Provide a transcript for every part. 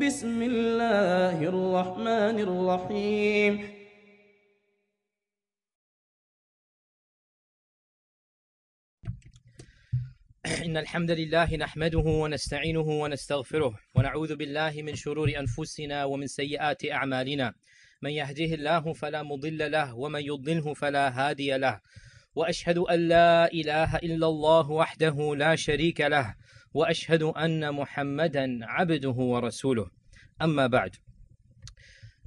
بسم الله الرحمن الرحيم إن الحمد لله نحمده ونستعينه ونستغفره ونعوذ بالله من شرور أنفسنا ومن سيئات أعمالنا من يهديه الله فلا مضل له ومن يضله فلا هادي له وأشهد أن لا إله إلا الله وحده لا شريك له واشهد ان محمدا عبده ورسوله اما بعد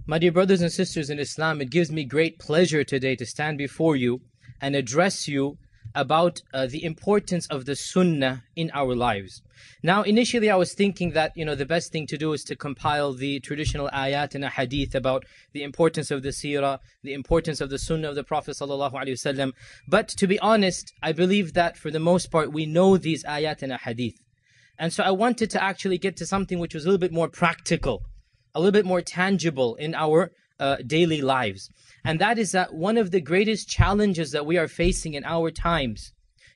my dear brothers and sisters in Islam, it gives me great pleasure today to stand before you and address you about uh, the importance of the sunnah in our lives. Now, initially, I was thinking that, you know, the best thing to do is to compile the traditional ayat and a hadith about the importance of the seerah, the importance of the sunnah of the Prophet ﷺ. But to be honest, I believe that for the most part, we know these ayat and a hadith. And so I wanted to actually get to something which was a little bit more practical, a little bit more tangible in our uh, daily lives. And that is that one of the greatest challenges that we are facing in our times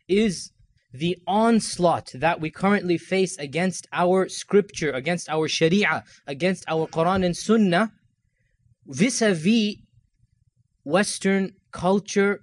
is the onslaught that we currently face against our scripture, against our sharia, against our Quran and Sunnah, vis a vis Western culture,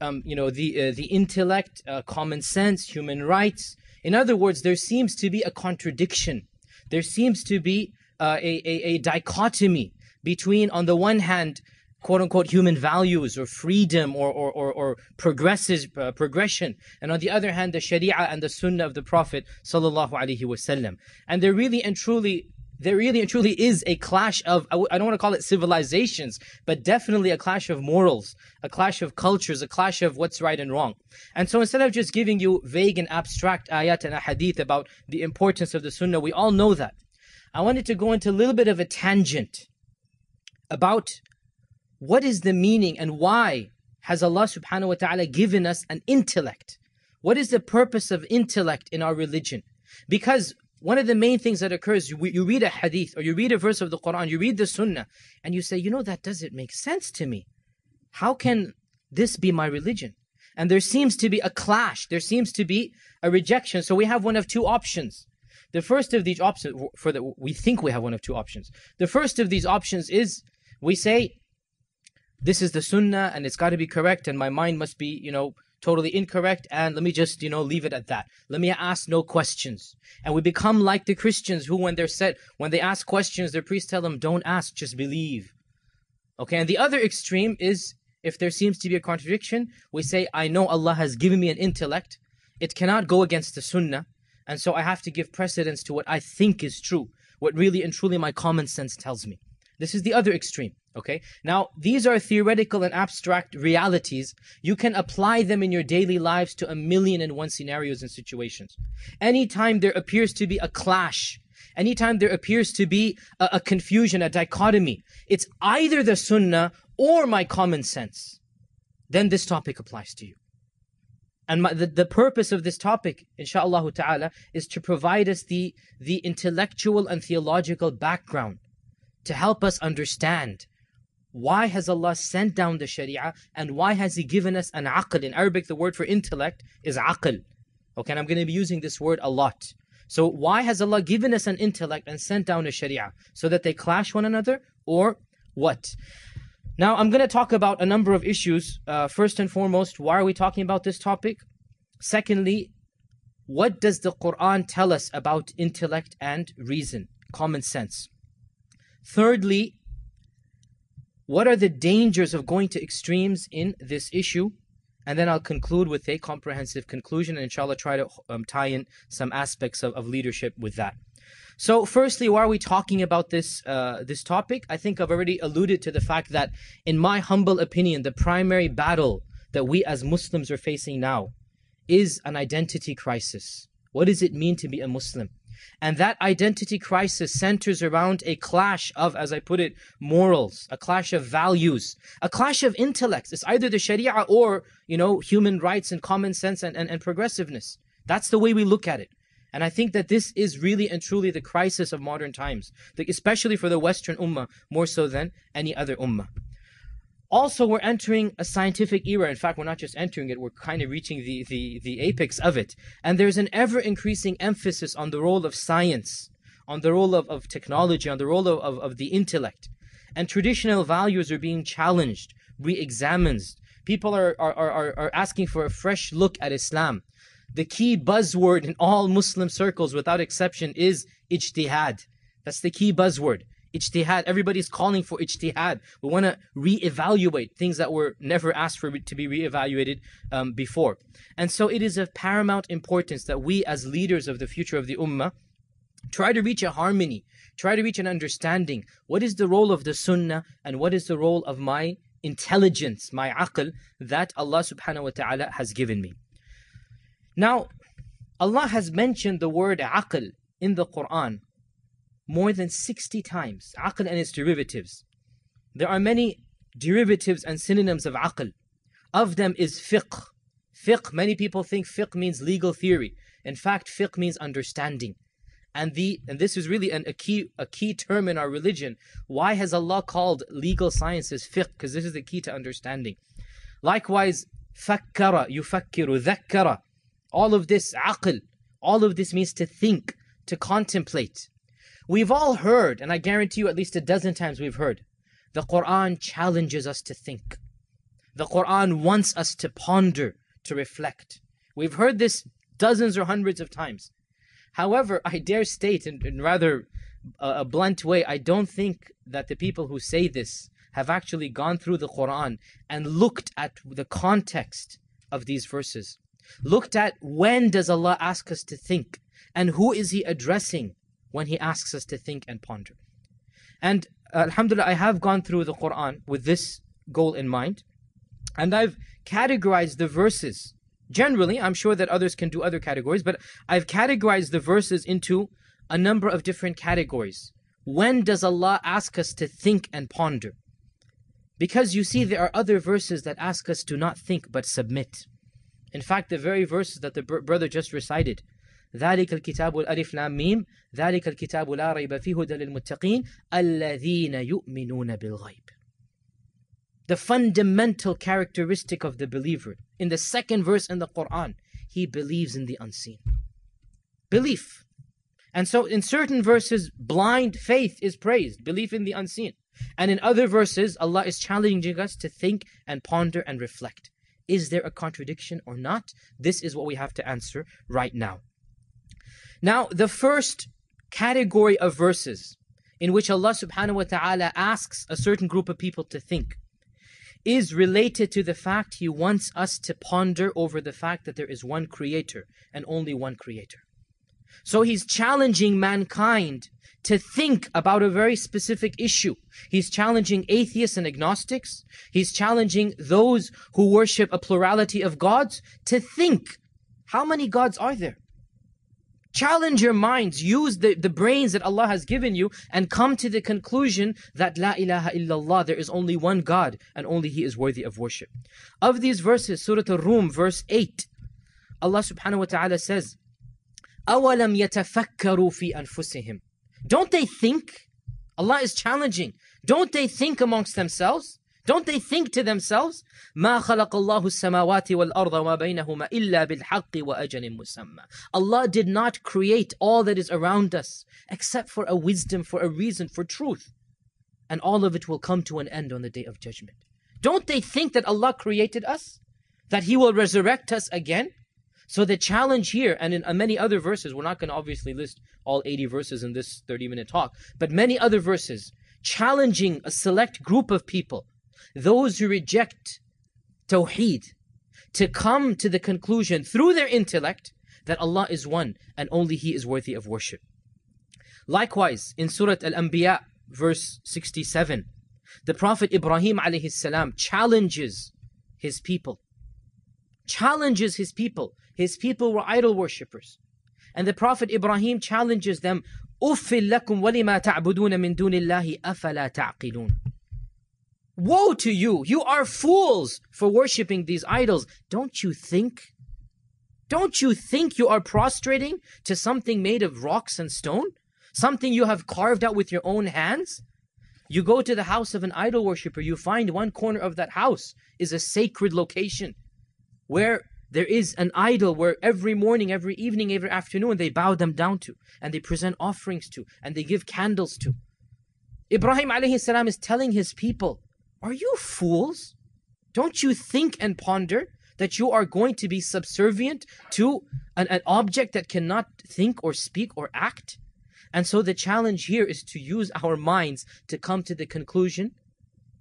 um, you know, the, uh, the intellect, uh, common sense, human rights, in other words, there seems to be a contradiction. There seems to be uh, a, a, a dichotomy between, on the one hand, quote unquote human values or freedom or, or, or, or progresses, uh, progression. And on the other hand, the Sharia and the Sunnah of the Prophet. And they're really and truly there really and truly is a clash of I w- I don't want to call it civilizations but definitely a clash of morals a clash of cultures a clash of what's right and wrong and so instead of just giving you vague and abstract ayat and hadith about the importance of the sunnah we all know that i wanted to go into a little bit of a tangent about what is the meaning and why has allah subhanahu wa ta'ala given us an intellect what is the purpose of intellect in our religion because one of the main things that occurs, you, you read a hadith or you read a verse of the Quran, you read the sunnah, and you say, you know, that doesn't make sense to me. How can this be my religion? And there seems to be a clash. There seems to be a rejection. So we have one of two options. The first of these options, for the, we think we have one of two options. The first of these options is we say, this is the sunnah and it's got to be correct and my mind must be, you know, totally incorrect, and let me just, you know, leave it at that. Let me ask no questions. And we become like the Christians who, when they're set, when they ask questions, their priests tell them, don't ask, just believe. Okay, and the other extreme is if there seems to be a contradiction, we say, I know Allah has given me an intellect, it cannot go against the sunnah, and so I have to give precedence to what I think is true, what really and truly my common sense tells me. This is the other extreme. Okay. Now, these are theoretical and abstract realities. You can apply them in your daily lives to a million and one scenarios and situations. Anytime there appears to be a clash, anytime there appears to be a, a confusion, a dichotomy, it's either the sunnah or my common sense. Then this topic applies to you. And my, the, the purpose of this topic, inshallah ta'ala, is to provide us the, the intellectual and theological background to help us understand why has Allah sent down the Sharia and why has He given us an aql? In Arabic, the word for intellect is aql. Okay, and I'm going to be using this word a lot. So why has Allah given us an intellect and sent down a Sharia? So that they clash one another or what? Now, I'm going to talk about a number of issues. Uh, first and foremost, why are we talking about this topic? Secondly, what does the Quran tell us about intellect and reason, common sense? Thirdly, what are the dangers of going to extremes in this issue? And then I'll conclude with a comprehensive conclusion and inshallah try to um, tie in some aspects of, of leadership with that. So, firstly, why are we talking about this uh, this topic? I think I've already alluded to the fact that, in my humble opinion, the primary battle that we as Muslims are facing now is an identity crisis. What does it mean to be a Muslim? And that identity crisis centers around a clash of, as I put it, morals, a clash of values, a clash of intellects. It's either the Sharia or, you know, human rights and common sense and, and, and progressiveness. That's the way we look at it. And I think that this is really and truly the crisis of modern times, especially for the Western Ummah, more so than any other Ummah also we're entering a scientific era in fact we're not just entering it we're kind of reaching the, the, the apex of it and there's an ever increasing emphasis on the role of science on the role of, of technology on the role of, of, of the intellect and traditional values are being challenged re-examined people are, are, are, are asking for a fresh look at islam the key buzzword in all muslim circles without exception is ijtihad that's the key buzzword ijtihad. Everybody's calling for ijtihad. We want to reevaluate things that were never asked for to be reevaluated um, before. And so it is of paramount importance that we, as leaders of the future of the ummah, try to reach a harmony, try to reach an understanding. What is the role of the sunnah and what is the role of my intelligence, my aql that Allah subhanahu wa ta'ala has given me? Now, Allah has mentioned the word aql in the Quran more than 60 times. Aql and its derivatives. There are many derivatives and synonyms of aql. Of them is fiqh. Fiqh, many people think fiqh means legal theory. In fact, fiqh means understanding. And the and this is really an, a key a key term in our religion. Why has Allah called legal sciences fiqh? Because this is the key to understanding. Likewise, fakkara, yufakkiru, dhakkara. All of this aql. All of this means to think, to contemplate. We've all heard, and I guarantee you at least a dozen times we've heard, the Quran challenges us to think. The Quran wants us to ponder, to reflect. We've heard this dozens or hundreds of times. However, I dare state in, in rather a blunt way, I don't think that the people who say this have actually gone through the Quran and looked at the context of these verses. Looked at when does Allah ask us to think and who is he addressing when He asks us to think and ponder. And uh, Alhamdulillah, I have gone through the Quran with this goal in mind, and I've categorized the verses. Generally, I'm sure that others can do other categories, but I've categorized the verses into a number of different categories. When does Allah ask us to think and ponder? Because you see, there are other verses that ask us to not think but submit. In fact, the very verses that the brother just recited, ذلك الكتاب الألف لام ميم ذلك الكتاب لا ريب فيه هدى للمتقين الذين يؤمنون بالغيب The fundamental characteristic of the believer in the second verse in the Quran he believes in the unseen belief and so in certain verses blind faith is praised belief in the unseen and in other verses Allah is challenging us to think and ponder and reflect is there a contradiction or not? This is what we have to answer right now. Now, the first category of verses in which Allah subhanahu wa ta'ala asks a certain group of people to think is related to the fact He wants us to ponder over the fact that there is one Creator and only one Creator. So He's challenging mankind to think about a very specific issue. He's challenging atheists and agnostics. He's challenging those who worship a plurality of gods to think how many gods are there? Challenge your minds. Use the, the brains that Allah has given you and come to the conclusion that La ilaha illallah, there is only one God and only He is worthy of worship. Of these verses, Surah Ar-Rum, verse 8, Allah subhanahu wa ta'ala says, أَوَلَمْ يَتَفَكَّرُوا فِي أَنفُسِهِمْ Don't they think? Allah is challenging. Don't they think amongst themselves? Don't they think to themselves, مَا خَلَقَ اللَّهُ السَّمَاوَاتِ وَالْأَرْضَ وَمَا بَيْنَهُمَا إِلَّا بِالْحَقِّ وَأَجَلٍ مُسَمَّى Allah did not create all that is around us except for a wisdom, for a reason, for truth. And all of it will come to an end on the day of judgment. Don't they think that Allah created us? That He will resurrect us again? So the challenge here, and in uh, many other verses, we're not going to obviously list all 80 verses in this 30 minute talk, but many other verses challenging a select group of people those who reject Tawheed to come to the conclusion through their intellect that Allah is one and only He is worthy of worship. Likewise, in Surah Al Anbiya, verse 67, the Prophet Ibrahim السلام, challenges his people. Challenges his people. His people were idol worshippers. And the Prophet Ibrahim challenges them, أُفِّل لَكُمْ وَلِمَا تَعْبُدُونَ مِن دُونِ اللَّهِ أَفَلَا تَعْقِلُونَ Woe to you! You are fools for worshipping these idols. Don't you think? Don't you think you are prostrating to something made of rocks and stone? Something you have carved out with your own hands? You go to the house of an idol worshiper, you find one corner of that house is a sacred location where there is an idol where every morning, every evening, every afternoon they bow them down to and they present offerings to and they give candles to. Ibrahim alayhi salam is telling his people, are you fools? Don't you think and ponder that you are going to be subservient to an, an object that cannot think or speak or act? And so the challenge here is to use our minds to come to the conclusion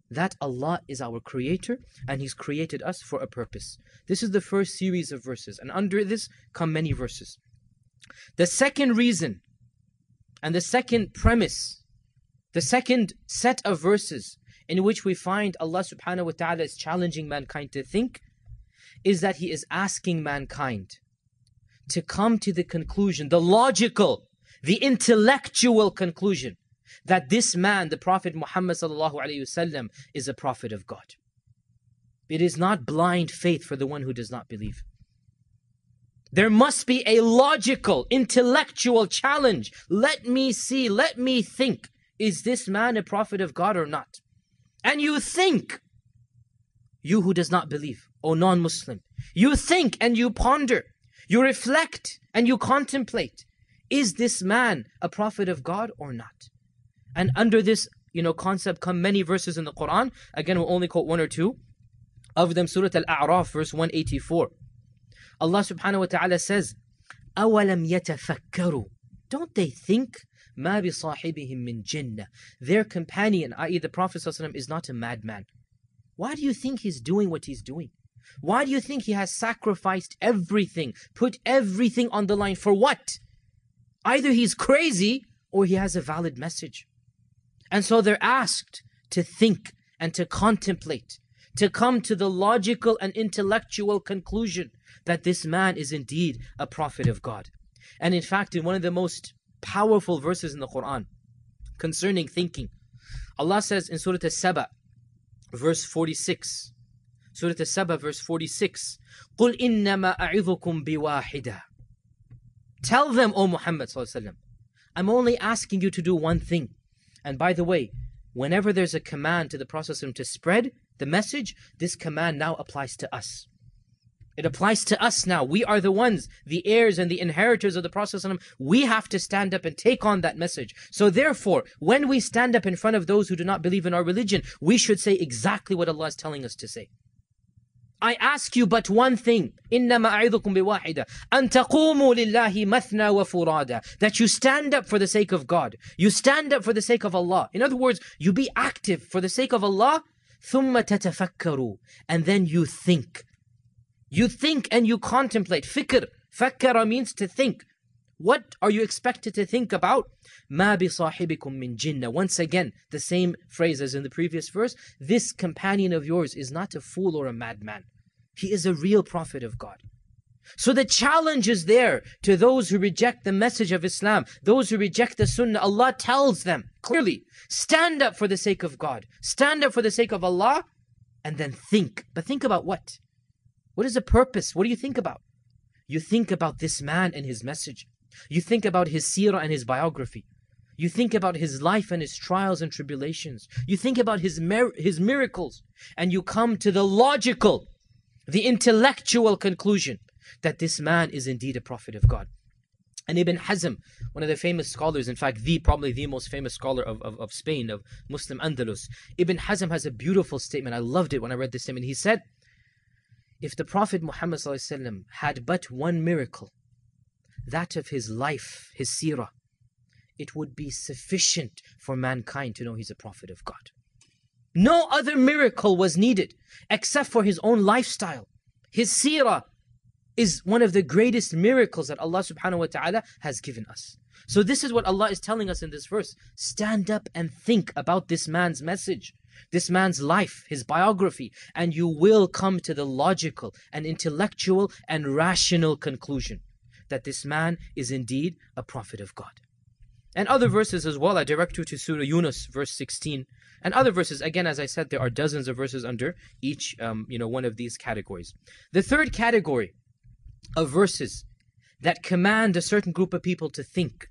that Allah is our creator and He's created us for a purpose. This is the first series of verses, and under this come many verses. The second reason and the second premise, the second set of verses in which we find Allah subhanahu wa ta'ala is challenging mankind to think, is that He is asking mankind to come to the conclusion, the logical, the intellectual conclusion that this man, the Prophet Muhammad sallallahu alayhi wasallam, is a prophet of God. It is not blind faith for the one who does not believe. There must be a logical, intellectual challenge. Let me see, let me think. Is this man a prophet of God or not? And you think, you who does not believe, O non Muslim, you think and you ponder, you reflect and you contemplate is this man a prophet of God or not? And under this, you know, concept come many verses in the Quran. Again, we'll only quote one or two. Of them, Surah Al-A'raf, verse 184. Allah subhanahu wa ta'ala says, أَوَلَمْ يَتَفَكَّرُوا Don't they think? ما بصاحبهم من جنة. Their companion, i.e. the Prophet ﷺ, is not a madman. Why do you think he's doing what he's doing? Why do you think he has sacrificed everything, put everything on the line for what? Either he's crazy or he has a valid message. And so they're asked to think and to contemplate, to come to the logical and intellectual conclusion that this man is indeed a prophet of God. And in fact, in one of the most powerful verses in the Quran concerning thinking. Allah says in Surah As-Saba, verse 46, Surah As-Saba, verse 46, قُلْ إِنَّمَا أَعِظُكُمْ بِوَاحِدَةً Tell them, O Muhammad وسلم. I'm only asking you to do one thing. And by the way, whenever there's a command to the Prophet to spread the message, this command now applies to us. It applies to us now. We are the ones, the heirs and the inheritors of the Prophet. We have to stand up and take on that message. So therefore, when we stand up in front of those who do not believe in our religion, we should say exactly what Allah is telling us to say. I ask you but one thing. إِنَّمَا أَعِذُكُمْ بِوَاحِدَةً أَن تَقُومُوا matna مَثْنَى That you stand up for the sake of God. You stand up for the sake of Allah. In other words, you be active for the sake of Allah. ثُمَّ تَتَفَكَّرُوا And then you think. You think and you contemplate. Fikr. Fakkara means to think. What are you expected to think about? Ma bi sahibikum min jinnah. Once again, the same phrase as in the previous verse. This companion of yours is not a fool or a madman. He is a real prophet of God. So the challenge is there to those who reject the message of Islam, those who reject the Sunnah. Allah tells them clearly, stand up for the sake of God, stand up for the sake of Allah, and then think. But think about what? What is the purpose? What do you think about? You think about this man and his message. You think about his seerah and his biography. You think about his life and his trials and tribulations. You think about his, his miracles. And you come to the logical, the intellectual conclusion that this man is indeed a prophet of God. And Ibn Hazm, one of the famous scholars, in fact, the probably the most famous scholar of, of, of Spain, of Muslim Andalus, Ibn Hazm has a beautiful statement. I loved it when I read this statement. He said, if the Prophet Muhammad had but one miracle, that of his life, his seerah, it would be sufficient for mankind to know he's a prophet of God. No other miracle was needed except for his own lifestyle. His seerah is one of the greatest miracles that Allah subhanahu wa ta'ala has given us. So this is what Allah is telling us in this verse. Stand up and think about this man's message this man's life, his biography, and you will come to the logical and intellectual and rational conclusion that this man is indeed a prophet of God. And other verses as well, I direct you to Surah Yunus, verse 16. And other verses, again, as I said, there are dozens of verses under each, um, you know, one of these categories. The third category of verses that command a certain group of people to think.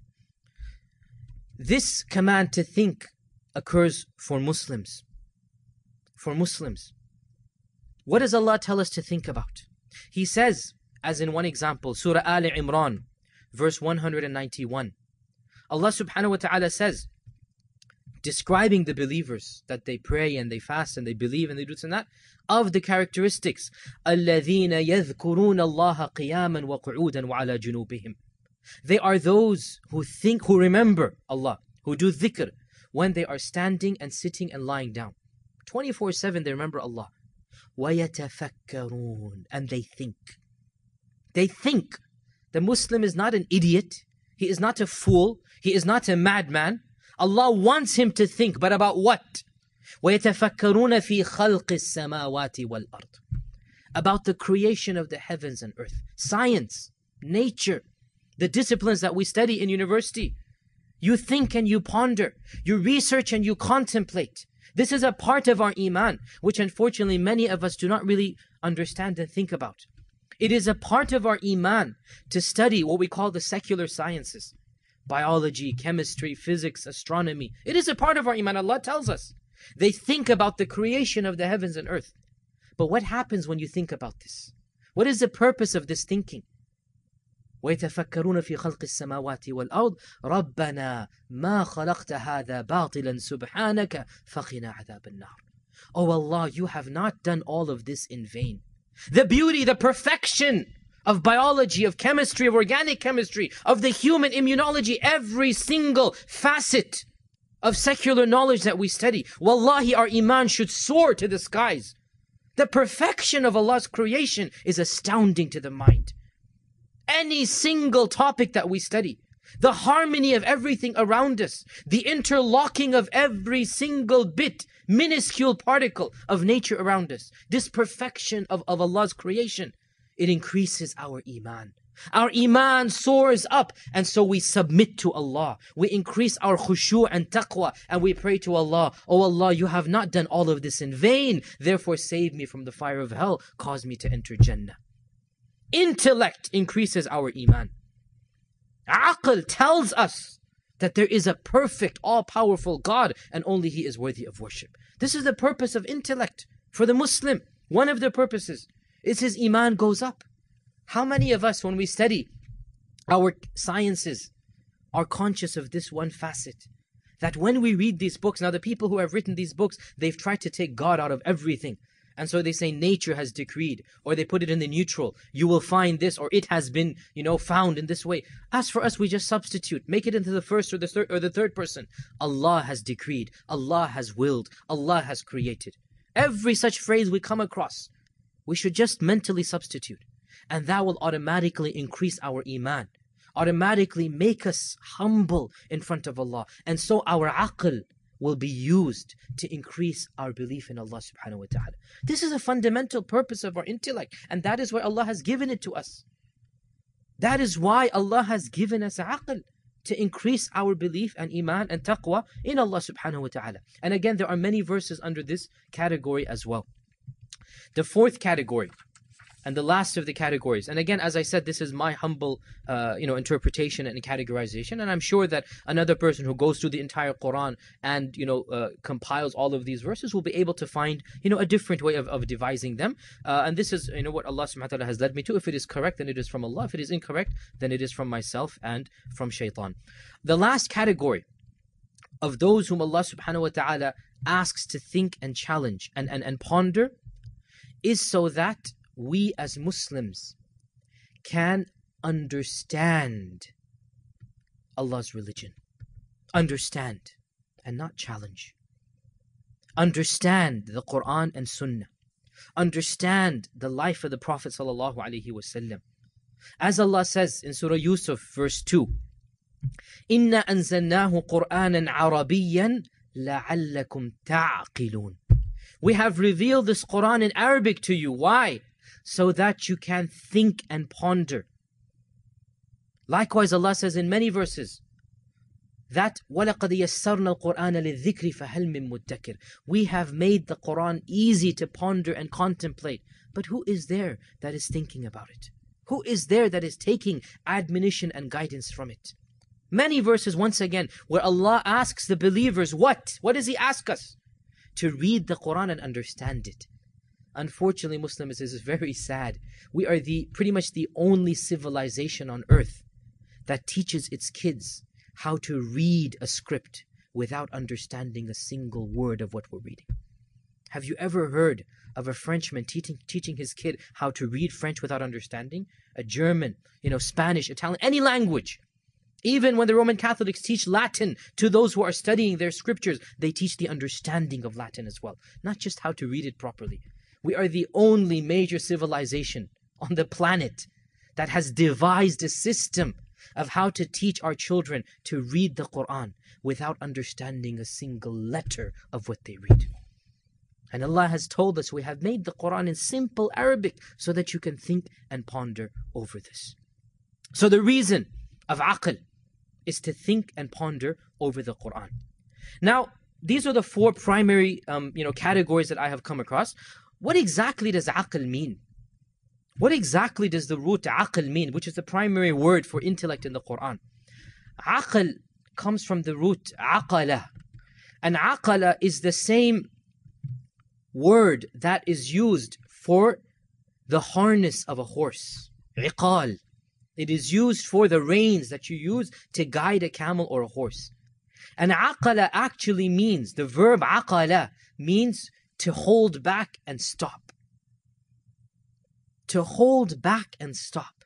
This command to think occurs for Muslims for Muslims. What does Allah tell us to think about? He says, as in one example, Surah Al Imran, verse 191. Allah subhanahu wa ta'ala says, describing the believers that they pray and they fast and they believe and they do this and that, of the characteristics, الَّذِينَ يَذْكُرُونَ اللَّهَ قِيَامًا وَقُعُودًا وَعَلَى جُنُوبِهِمْ They are those who think, who remember Allah, who do dhikr, when they are standing and sitting and lying down. 24 7, they remember Allah. And they think. They think. The Muslim is not an idiot. He is not a fool. He is not a madman. Allah wants him to think, but about what? وَيَتَفَكَّرُونَ فِي خَلْقِ السَّمَاوَاتِ وَالْأَرْضِ About the creation of the heavens and earth. Science, nature, the disciplines that we study in university. You think and you ponder. You research and you contemplate. This is a part of our iman, which unfortunately many of us do not really understand and think about. It is a part of our iman to study what we call the secular sciences biology, chemistry, physics, astronomy. It is a part of our iman. Allah tells us. They think about the creation of the heavens and earth. But what happens when you think about this? What is the purpose of this thinking? ويتفكرون في خلق السماوات والأرض ربنا ما خلقت هذا باطلا سبحانك فقنا عذاب النار Oh Allah, you have not done all of this in vain. The beauty, the perfection of biology, of chemistry, of organic chemistry, of the human immunology, every single facet of secular knowledge that we study. Wallahi, our iman should soar to the skies. The perfection of Allah's creation is astounding to the mind any single topic that we study, the harmony of everything around us, the interlocking of every single bit, minuscule particle of nature around us, this perfection of, of Allah's creation, it increases our iman. Our iman soars up, and so we submit to Allah. We increase our khushu' and taqwa, and we pray to Allah, Oh Allah, you have not done all of this in vain, therefore save me from the fire of hell, cause me to enter Jannah. Intellect increases our iman. Aql tells us that there is a perfect, all powerful God and only He is worthy of worship. This is the purpose of intellect for the Muslim. One of the purposes is his iman goes up. How many of us, when we study our sciences, are conscious of this one facet? That when we read these books, now the people who have written these books, they've tried to take God out of everything. And so they say nature has decreed, or they put it in the neutral. You will find this, or it has been, you know, found in this way. As for us, we just substitute, make it into the first or the third or the third person. Allah has decreed, Allah has willed, Allah has created. Every such phrase we come across, we should just mentally substitute, and that will automatically increase our iman automatically make us humble in front of Allah. And so our aql, will be used to increase our belief in Allah subhanahu wa ta'ala. This is a fundamental purpose of our intellect, and that is why Allah has given it to us. That is why Allah has given us aql to increase our belief and iman and taqwa in Allah subhanahu wa ta'ala. And again, there are many verses under this category as well. The fourth category and the last of the categories, and again, as I said, this is my humble, uh, you know, interpretation and categorization. And I'm sure that another person who goes through the entire Quran and you know uh, compiles all of these verses will be able to find you know a different way of, of devising them. Uh, and this is you know what Allah Subhanahu wa Taala has led me to. If it is correct, then it is from Allah. If it is incorrect, then it is from myself and from Shaitan. The last category of those whom Allah subhanahu wa ta'ala asks to think and challenge and, and, and ponder is so that we as Muslims can understand Allah's religion. Understand and not challenge. Understand the Quran and Sunnah. Understand the life of the Prophet sallallahu alaihi wasallam. As Allah says in Surah Yusuf, verse 2, Quran an قُرْآنًا la alakum ta'qilun. We have revealed this Quran in Arabic to you. Why? so that you can think and ponder. Likewise, Allah says in many verses that وَلَقَدْ يَسَّرْنَا الْقُرْآنَ لِلذِّكْرِ فَهَلْ مِن مُدَّكِرٍ We have made the Qur'an easy to ponder and contemplate. But who is there that is thinking about it? Who is there that is taking admonition and guidance from it? Many verses, once again, where Allah asks the believers, what? What does He ask us? To read the Qur'an and understand it. Unfortunately, Muslims, is very sad. We are the pretty much the only civilization on earth that teaches its kids how to read a script without understanding a single word of what we're reading. Have you ever heard of a Frenchman teaching, teaching his kid how to read French without understanding? A German, you know, Spanish, Italian, any language. Even when the Roman Catholics teach Latin to those who are studying their scriptures, they teach the understanding of Latin as well, not just how to read it properly. We are the only major civilization on the planet that has devised a system of how to teach our children to read the Quran without understanding a single letter of what they read. And Allah has told us we have made the Quran in simple Arabic so that you can think and ponder over this. So the reason of aql is to think and ponder over the Quran. Now, these are the four primary um, you know categories that I have come across. What exactly does aql mean? What exactly does the root aql mean, which is the primary word for intellect in the Quran? Aql comes from the root aqala. And aqala is the same word that is used for the harness of a horse. Iqal. It is used for the reins that you use to guide a camel or a horse. And aqala actually means, the verb aqala means to hold back and stop. To hold back and stop.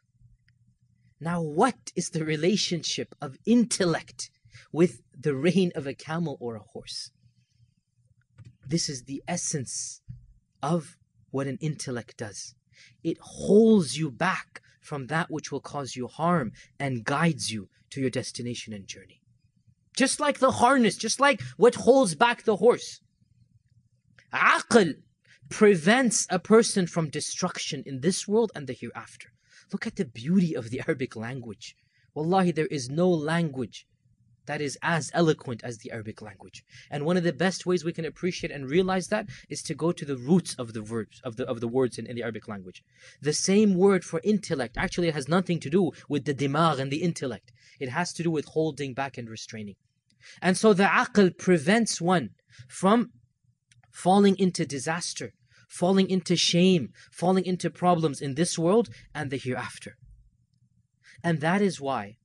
Now, what is the relationship of intellect with the rein of a camel or a horse? This is the essence of what an intellect does. It holds you back from that which will cause you harm and guides you to your destination and journey. Just like the harness, just like what holds back the horse. Aql prevents a person from destruction in this world and the hereafter. Look at the beauty of the Arabic language. Wallahi, there is no language that is as eloquent as the Arabic language. And one of the best ways we can appreciate and realize that is to go to the roots of the verbs of the of the words in, in the Arabic language. The same word for intellect actually it has nothing to do with the dimag and the intellect. It has to do with holding back and restraining. And so the aql prevents one from falling into disaster, falling into shame, falling into problems in this world and the hereafter. And that is why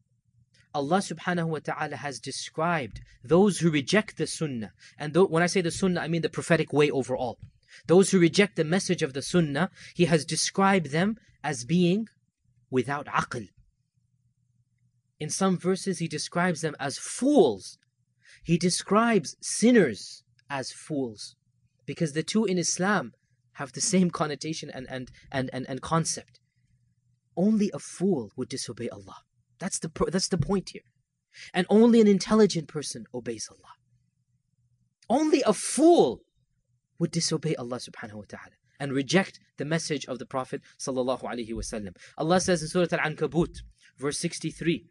Allah subhanahu wa ta'ala has described those who reject the sunnah. And th- when I say the sunnah, I mean the prophetic way overall. Those who reject the message of the sunnah, He has described them as being without aql. In some verses, He describes them as fools. He describes sinners as fools because the two in Islam have the same connotation and, and, and, and, and concept. Only a fool would disobey Allah. That's the, that's the point here. And only an intelligent person obeys Allah. Only a fool would disobey Allah subhanahu wa ta'ala and reject the message of the Prophet sallallahu alaihi wasallam. Allah says in Surah Al-Ankabut, verse 63,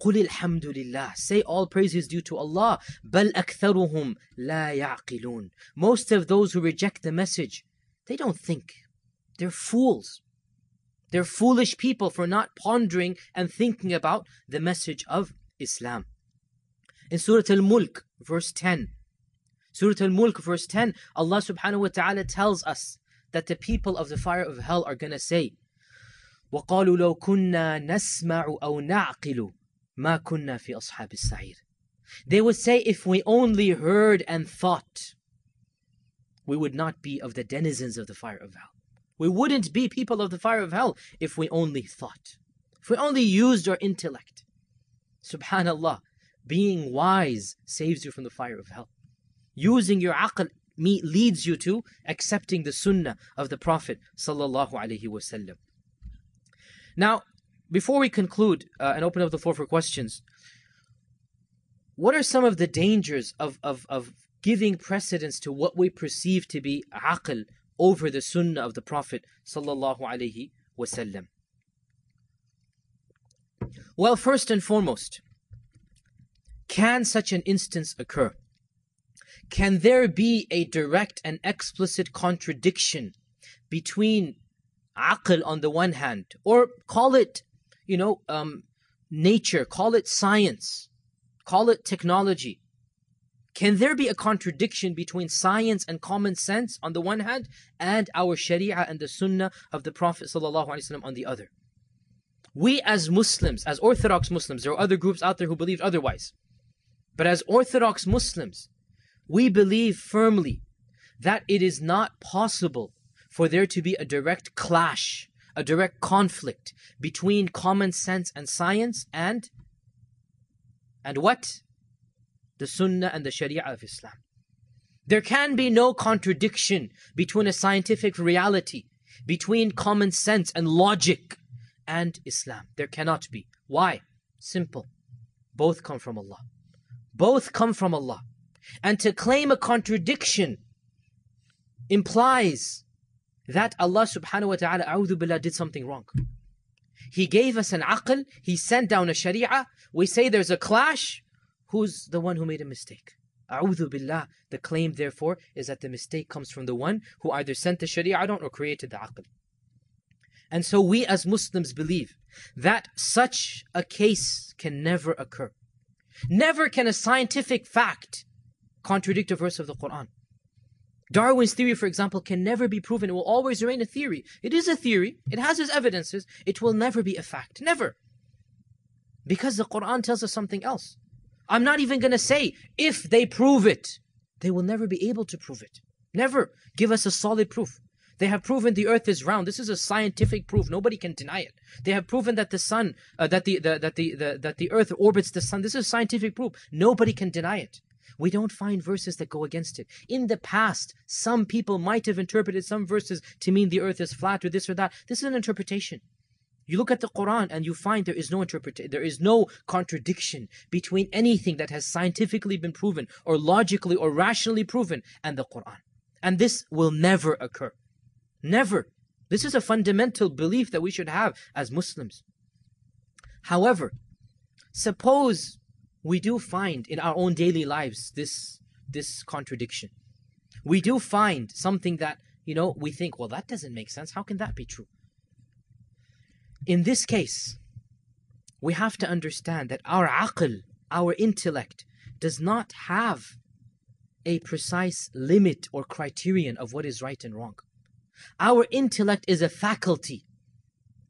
قُلِ الْحَمْدُ لِلَّهِ Say all praise is due to Allah. بَلْ أَكْثَرُهُمْ لَا يَعْقِلُونَ Most of those who reject the message, they don't think. They're fools. They're foolish people for not pondering and thinking about the message of Islam. In Surah Al-Mulk, verse 10, Surah Al-Mulk, verse 10, Allah subhanahu wa ta'ala tells us that the people of the fire of hell are going to say, وَقَالُوا لَوْ كُنَّا نَسْمَعُ أَوْ نَعْقِلُ ما كنا في أصحاب السعير. They would say if we only heard and thought, we would not be of the denizens of the fire of hell. We wouldn't be people of the fire of hell if we only thought. If we only used our intellect. Subhanallah, being wise saves you from the fire of hell. Using your aql leads you to accepting the sunnah of the Prophet Now, before we conclude uh, and open up the floor for questions, what are some of the dangers of, of, of giving precedence to what we perceive to be aql over the sunnah of the Prophet sallallahu wasallam? Well, first and foremost, can such an instance occur? Can there be a direct and explicit contradiction between aql on the one hand, or call it you know, um, nature, call it science, call it technology. Can there be a contradiction between science and common sense on the one hand and our sharia and the sunnah of the Prophet ﷺ on the other? We as Muslims, as Orthodox Muslims, there are other groups out there who believe otherwise. But as Orthodox Muslims, we believe firmly that it is not possible for there to be a direct clash a direct conflict between common sense and science and and what the sunnah and the sharia of islam there can be no contradiction between a scientific reality between common sense and logic and islam there cannot be why simple both come from allah both come from allah and to claim a contradiction implies that Allah subhanahu wa ta'ala a'udhu billah did something wrong. He gave us an aql, He sent down a sharia, we say there's a clash, who's the one who made a mistake? A'udhu billah. The claim therefore is that the mistake comes from the one who either sent the sharia down or created the aql. And so we as Muslims believe that such a case can never occur. Never can a scientific fact contradict a verse of the Quran. Darwin's theory, for example, can never be proven. It will always remain a theory. It is a theory. It has its evidences. It will never be a fact. Never. Because the Quran tells us something else. I'm not even going to say if they prove it. They will never be able to prove it. Never. Give us a solid proof. They have proven the earth is round. This is a scientific proof. Nobody can deny it. They have proven that the sun, uh, that, the, the, that, the, the, that the earth orbits the sun. This is scientific proof. Nobody can deny it we don't find verses that go against it. In the past, some people might have interpreted some verses to mean the earth is flat or this or that. This is an interpretation. You look at the Quran and you find there is no interpretation, there is no contradiction between anything that has scientifically been proven or logically or rationally proven and the Quran. And this will never occur. Never. This is a fundamental belief that we should have as Muslims. However, suppose we do find in our own daily lives this this contradiction. We do find something that, you know, we think, well, that doesn't make sense. How can that be true? In this case, we have to understand that our aql, our intellect, does not have a precise limit or criterion of what is right and wrong. Our intellect is a faculty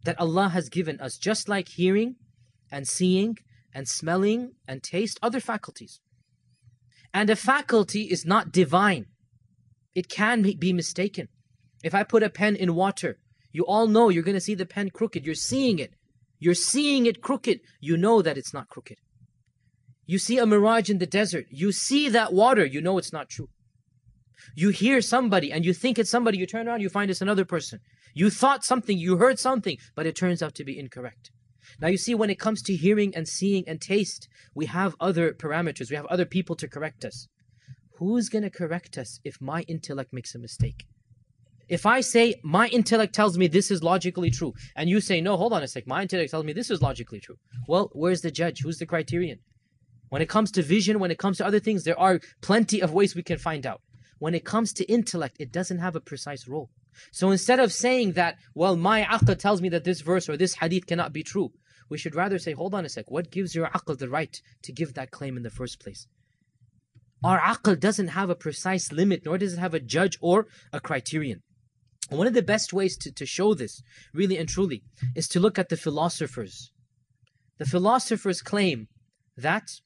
that Allah has given us, just like hearing and seeing and smelling and taste, other faculties. And a faculty is not divine. It can be mistaken. If I put a pen in water, you all know you're going to see the pen crooked. You're seeing it. You're seeing it crooked. You know that it's not crooked. You see a mirage in the desert. You see that water. You know it's not true. You hear somebody and you think it's somebody. You turn around, you find it's another person. You thought something, you heard something, but it turns out to be incorrect. Now, you see, when it comes to hearing and seeing and taste, we have other parameters, we have other people to correct us. Who's going to correct us if my intellect makes a mistake? If I say, my intellect tells me this is logically true, and you say, no, hold on a sec, my intellect tells me this is logically true. Well, where's the judge? Who's the criterion? When it comes to vision, when it comes to other things, there are plenty of ways we can find out. When it comes to intellect, it doesn't have a precise role. So instead of saying that, well, my aql tells me that this verse or this hadith cannot be true, we should rather say, hold on a sec, what gives your aql the right to give that claim in the first place? Our aql doesn't have a precise limit, nor does it have a judge or a criterion. One of the best ways to, to show this, really and truly, is to look at the philosophers. The philosophers claim that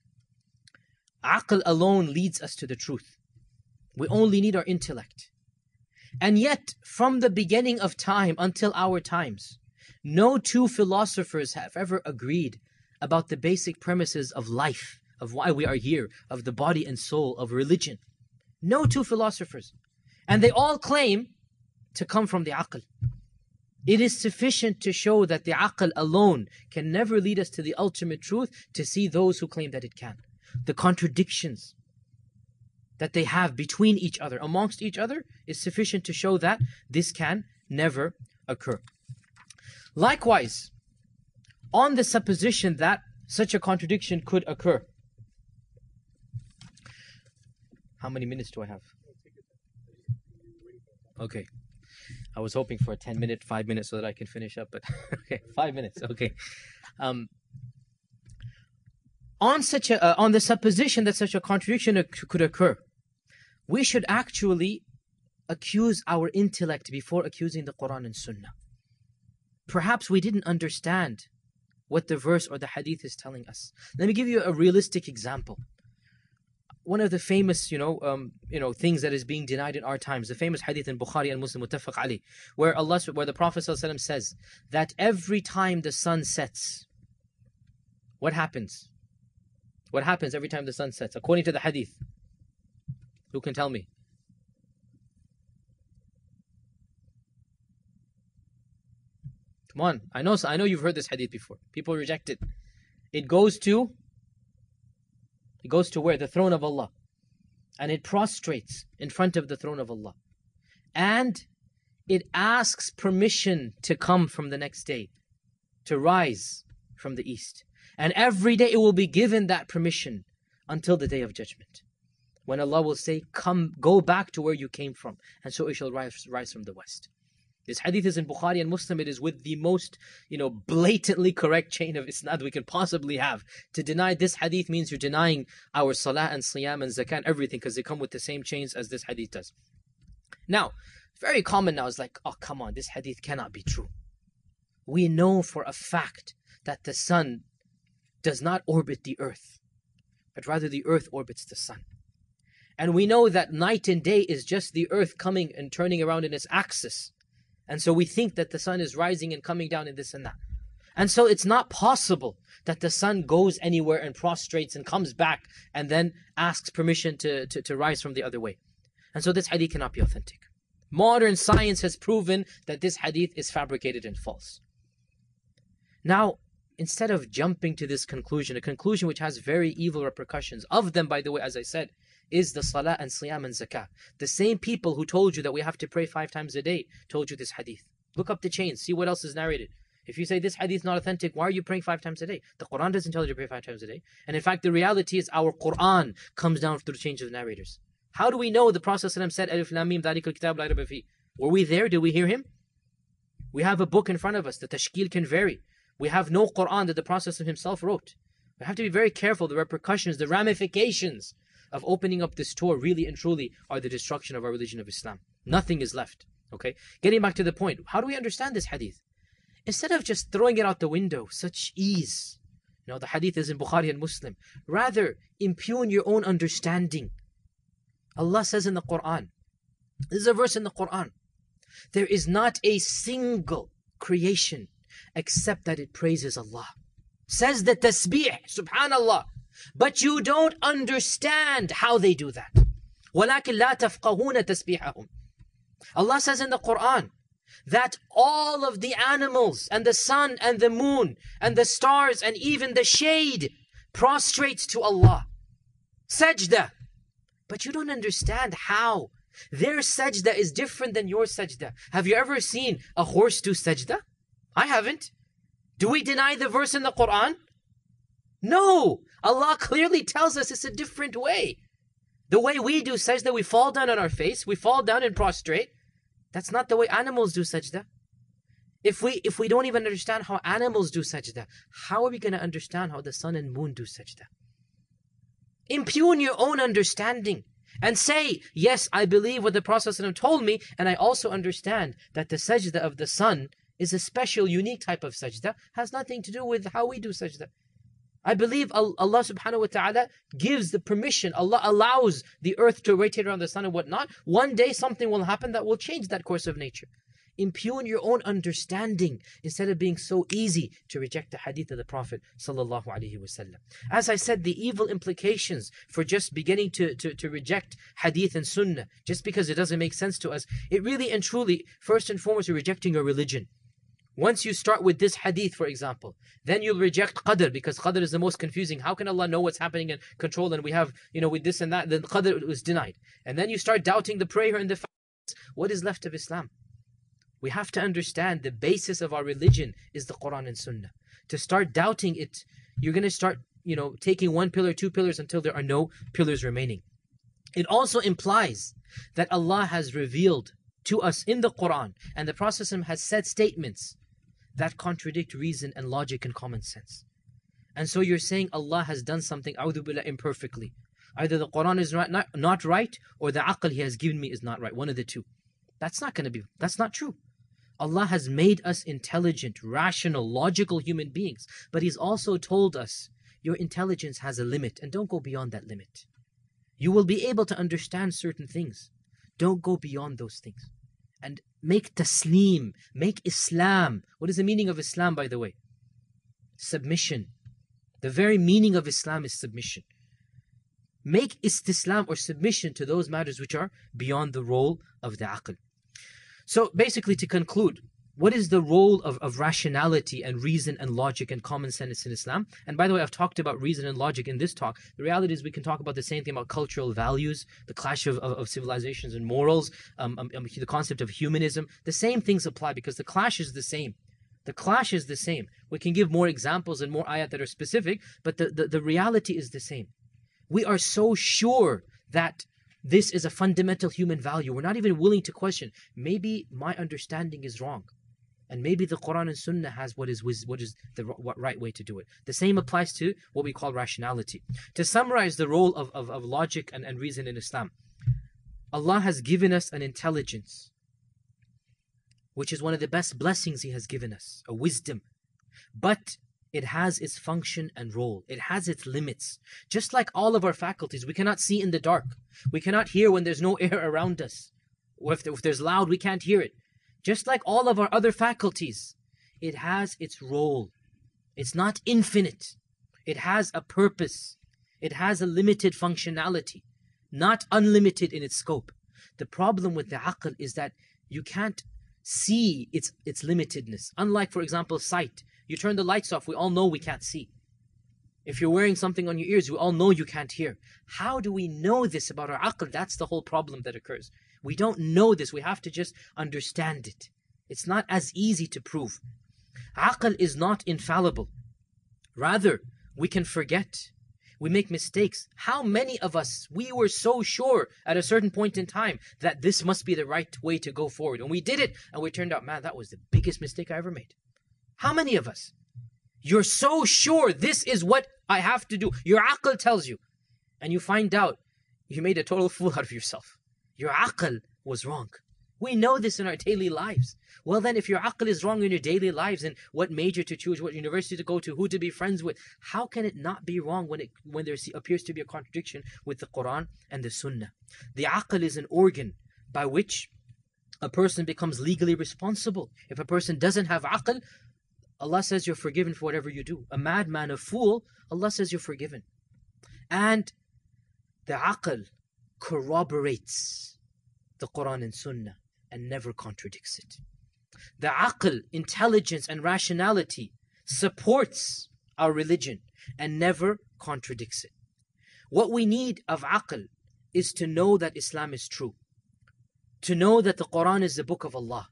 aql alone leads us to the truth. We only need our intellect. And yet, from the beginning of time until our times, no two philosophers have ever agreed about the basic premises of life, of why we are here, of the body and soul, of religion. No two philosophers. And they all claim to come from the aql. It is sufficient to show that the aql alone can never lead us to the ultimate truth to see those who claim that it can. The contradictions, that they have between each other, amongst each other, is sufficient to show that this can never occur. Likewise, on the supposition that such a contradiction could occur, how many minutes do I have? Okay. I was hoping for a 10 minute, 5 minutes so that I can finish up, but okay, 5 minutes, okay. Um, on such a, uh, on the supposition that such a contradiction could occur, we should actually accuse our intellect before accusing the Quran and Sunnah. Perhaps we didn't understand what the verse or the hadith is telling us. Let me give you a realistic example. One of the famous, you know, um, you know, things that is being denied in our times, the famous hadith in Bukhari and Muslim, Muttafaq Ali, where Allah, where the Prophet ﷺ says that every time the sun sets, what happens? What happens every time the sun sets? According to the hadith, who can tell me? Come on. I know I know you've heard this hadith before. People reject it. It goes to it goes to where? The throne of Allah. And it prostrates in front of the throne of Allah. And it asks permission to come from the next day, to rise from the east. And every day it will be given that permission until the day of judgment when Allah will say, Come, go back to where you came from, and so it shall rise, rise from the west. This hadith is in Bukhari and Muslim. It is with the most, you know, blatantly correct chain of isnad we can possibly have. To deny this hadith means you're denying our salah and siyam and zakat and everything because they come with the same chains as this hadith does. Now, very common now is like, oh, come on, this hadith cannot be true. We know for a fact that the sun does not orbit the earth, but rather the earth orbits the sun. And we know that night and day is just the earth coming and turning around in its axis. And so we think that the sun is rising and coming down in this and that. And so it's not possible that the sun goes anywhere and prostrates and comes back and then asks permission to, to, to rise from the other way. And so this hadith cannot be authentic. Modern science has proven that this hadith is fabricated and false. Now, instead of jumping to this conclusion, a conclusion which has very evil repercussions, of them, by the way, as I said, is the salah and siyam and zakah. The same people who told you that we have to pray five times a day told you this hadith. Look up the chain, see what else is narrated. If you say this hadith is not authentic, why are you praying five times a day? The Quran doesn't tell you to pray five times a day. And in fact, the reality is our Quran comes down through the change of narrators. How do we know the Prophet ﷺ said, Alif Lam Kitab Were we there? Did we hear him? We have a book in front of us. The tashkil can vary. We have no Quran that the Prophet himself wrote. We have to be very careful the repercussions, the ramifications of opening up this Torah really and truly are the destruction of our religion of Islam. Nothing is left. Okay? Getting back to the point, how do we understand this hadith? Instead of just throwing it out the window, such ease. You know, the hadith is in Bukhari and Muslim. Rather, impugn your own understanding. Allah says in the Quran, this is a verse in the Quran. There is not a single creation except that it praises Allah. Says the tasbih, subhanallah. But you don't understand how they do that. Allah says in the Quran that all of the animals and the sun and the moon and the stars and even the shade prostrates to Allah. Sajda. But you don't understand how. Their sajda is different than your sajda. Have you ever seen a horse do sajda? I haven't. Do we deny the verse in the Quran? No! Allah clearly tells us it's a different way. The way we do sajda, we fall down on our face, we fall down and prostrate. That's not the way animals do sajda. If we if we don't even understand how animals do sajda, how are we going to understand how the sun and moon do sajda? Impugn your own understanding and say, Yes, I believe what the Prophet told me, and I also understand that the sajda of the sun is a special, unique type of sajda, has nothing to do with how we do sajda. I believe Allah subhanahu wa ta'ala gives the permission. Allah allows the earth to rotate around the sun and whatnot. One day something will happen that will change that course of nature. Impugn your own understanding instead of being so easy to reject the hadith of the Prophet. As I said, the evil implications for just beginning to, to, to reject hadith and sunnah, just because it doesn't make sense to us, it really and truly, first and foremost, you're rejecting your religion. Once you start with this hadith, for example, then you'll reject qadr because qadr is the most confusing. How can Allah know what's happening and control and we have, you know, with this and that, then qadr was denied. And then you start doubting the prayer and the fast. What is left of Islam? We have to understand the basis of our religion is the Quran and Sunnah. To start doubting it, you're going to start, you know, taking one pillar, two pillars until there are no pillars remaining. It also implies that Allah has revealed to us in the Quran and the Prophet has said statements that contradict reason and logic and common sense. And so you're saying Allah has done something, a'udhu billah, imperfectly. Either the Quran is not, not right, or the aql he has given me is not right. One of the two. That's not going to be, that's not true. Allah has made us intelligent, rational, logical human beings. But He's also told us your intelligence has a limit and don't go beyond that limit. You will be able to understand certain things. Don't go beyond those things. And Make taslim. Make Islam. What is the meaning of Islam, by the way? Submission. The very meaning of Islam is submission. Make istislam or submission to those matters which are beyond the role of the aql. So basically, to conclude, what is the role of, of rationality and reason and logic and common sense in Islam? And by the way, I've talked about reason and logic in this talk. The reality is, we can talk about the same thing about cultural values, the clash of, of, of civilizations and morals, um, um, um, the concept of humanism. The same things apply because the clash is the same. The clash is the same. We can give more examples and more ayat that are specific, but the, the, the reality is the same. We are so sure that this is a fundamental human value. We're not even willing to question. Maybe my understanding is wrong. And maybe the Quran and Sunnah has what is what is the what right way to do it. The same applies to what we call rationality. To summarize the role of, of, of logic and, and reason in Islam, Allah has given us an intelligence, which is one of the best blessings He has given us, a wisdom. But it has its function and role. It has its limits. Just like all of our faculties, we cannot see in the dark. We cannot hear when there's no air around us. If, if there's loud, we can't hear it. Just like all of our other faculties, it has its role. It's not infinite. It has a purpose. It has a limited functionality, not unlimited in its scope. The problem with the aql is that you can't see its its limitedness. Unlike, for example, sight. You turn the lights off, we all know we can't see. If you're wearing something on your ears, we all know you can't hear. How do we know this about our aql? That's the whole problem that occurs. We don't know this. We have to just understand it. It's not as easy to prove. Aql is not infallible. Rather, we can forget. We make mistakes. How many of us, we were so sure at a certain point in time that this must be the right way to go forward. And we did it, and we turned out, man, that was the biggest mistake I ever made. How many of us? You're so sure this is what I have to do. Your aql tells you. And you find out you made a total fool out of yourself. Your aql was wrong. We know this in our daily lives. Well then, if your aql is wrong in your daily lives and what major to choose, what university to go to, who to be friends with, how can it not be wrong when it when there appears to be a contradiction with the Quran and the Sunnah? The aql is an organ by which a person becomes legally responsible. If a person doesn't have aql, Allah says you're forgiven for whatever you do. A madman, a fool, Allah says you're forgiven. And the aql corroborates the Quran and Sunnah and never contradicts it. The aql, intelligence and rationality supports our religion and never contradicts it. What we need of aql is to know that Islam is true, to know that the Quran is the book of Allah,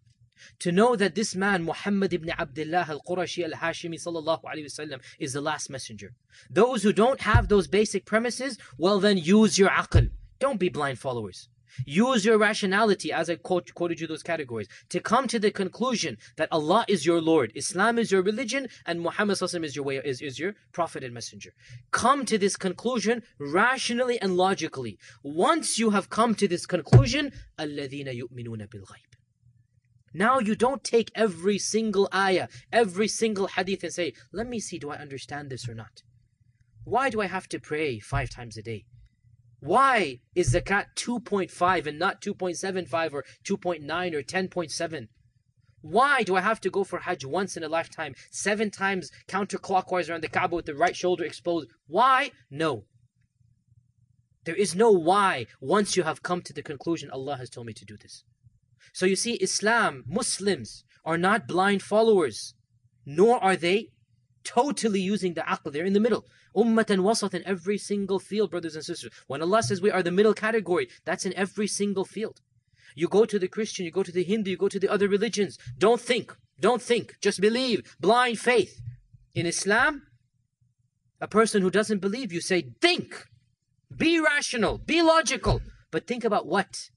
to know that this man Muhammad ibn Abdullah al-Qurashi al-Hashimi sallallahu wasallam is the last messenger. Those who don't have those basic premises, well then use your aql. Don't be blind followers. Use your rationality, as I quote, quoted you those categories, to come to the conclusion that Allah is your Lord, Islam is your religion, and Muhammad is your way is, is your prophet and messenger. Come to this conclusion rationally and logically. Once you have come to this conclusion, الَّذِينَ يُؤْمِنُونَ بِالْغَيْبِ now you don't take every single ayah, every single hadith and say, let me see, do I understand this or not? Why do I have to pray five times a day? Why is zakat 2.5 and not 2.75 or 2.9 or 10.7? Why do I have to go for Hajj once in a lifetime, seven times counterclockwise around the Kaaba with the right shoulder exposed? Why? No. There is no why once you have come to the conclusion Allah has told me to do this. So you see, Islam, Muslims, are not blind followers, nor are they totally using the aql. They're in the middle. Ummat and wasat in every single field, brothers and sisters. When Allah says we are the middle category, that's in every single field. You go to the Christian, you go to the Hindu, you go to the other religions. Don't think. Don't think. Just believe. Blind faith. In Islam, a person who doesn't believe, you say, think. Be rational. Be logical. But think about what?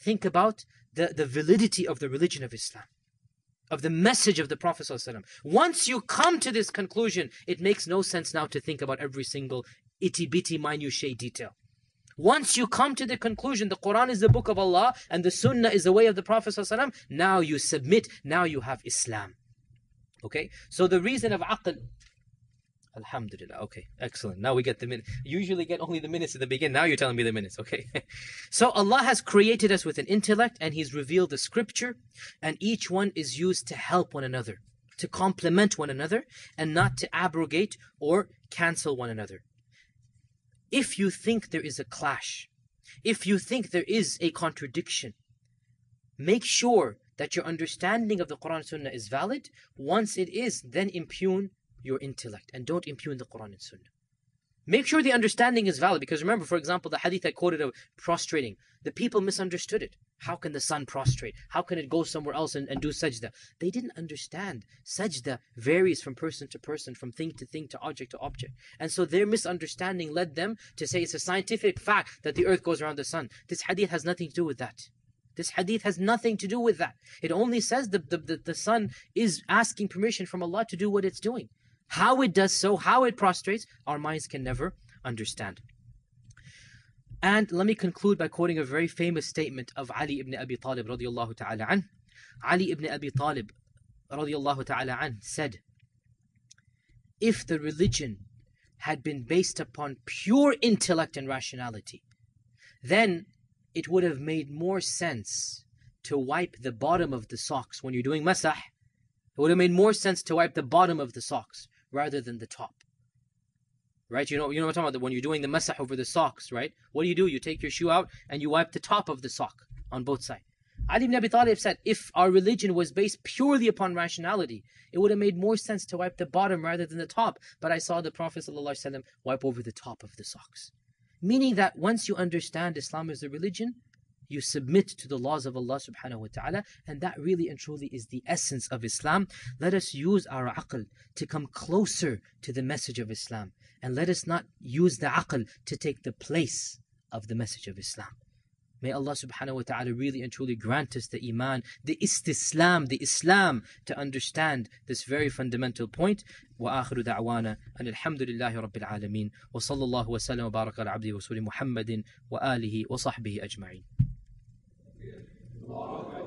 Think about the, the validity of the religion of Islam of the message of the Prophet Once you come to this conclusion, it makes no sense now to think about every single itty bitty minutiae detail. Once you come to the conclusion the Quran is the book of Allah and the Sunnah is the way of the Prophet now you submit, now you have Islam. Okay? So the reason of aql Alhamdulillah. Okay, excellent. Now we get the minutes. Usually get only the minutes at the beginning. Now you're telling me the minutes. Okay. so Allah has created us with an intellect and He's revealed the scripture, and each one is used to help one another, to complement one another, and not to abrogate or cancel one another. If you think there is a clash, if you think there is a contradiction, make sure that your understanding of the Quran Sunnah is valid. Once it is, then impugn your intellect and don't impugn the Quran and Sunnah. Make sure the understanding is valid because remember, for example, the hadith I quoted of prostrating, the people misunderstood it. How can the sun prostrate? How can it go somewhere else and, and do sajda? They didn't understand. Sajda varies from person to person, from thing to thing, to object to object. And so their misunderstanding led them to say it's a scientific fact that the earth goes around the sun. This hadith has nothing to do with that. This hadith has nothing to do with that. It only says the, the, the, the sun is asking permission from Allah to do what it's doing. How it does so, how it prostrates, our minds can never understand. And let me conclude by quoting a very famous statement of Ali ibn Abi Talib radiallahu ta'ala an. Ali ibn Abi Talib radiallahu ta'ala an said, If the religion had been based upon pure intellect and rationality, then it would have made more sense to wipe the bottom of the socks when you're doing masah. It would have made more sense to wipe the bottom of the socks rather than the top. Right? You know, you know what I'm talking about? when you're doing the masah over the socks, right? What do you do? You take your shoe out and you wipe the top of the sock on both sides. Ali ibn Abi Talib said, if our religion was based purely upon rationality, it would have made more sense to wipe the bottom rather than the top. But I saw the Prophet ﷺ wipe over the top of the socks. Meaning that once you understand Islam as a religion, you submit to the laws of Allah subhanahu wa ta'ala, and that really and truly is the essence of Islam. Let us use our aql to come closer to the message of Islam, and let us not use the aql to take the place of the message of Islam. May Allah subhanahu wa ta'ala really and truly grant us the iman, the istislam, the Islam, to understand this very fundamental point. وآخر دعوانا أن الحمد لله رب العالمين وصلى الله وسلم وبارك على عبده ورسوله محمد وآله وصحبه أجمعين. The law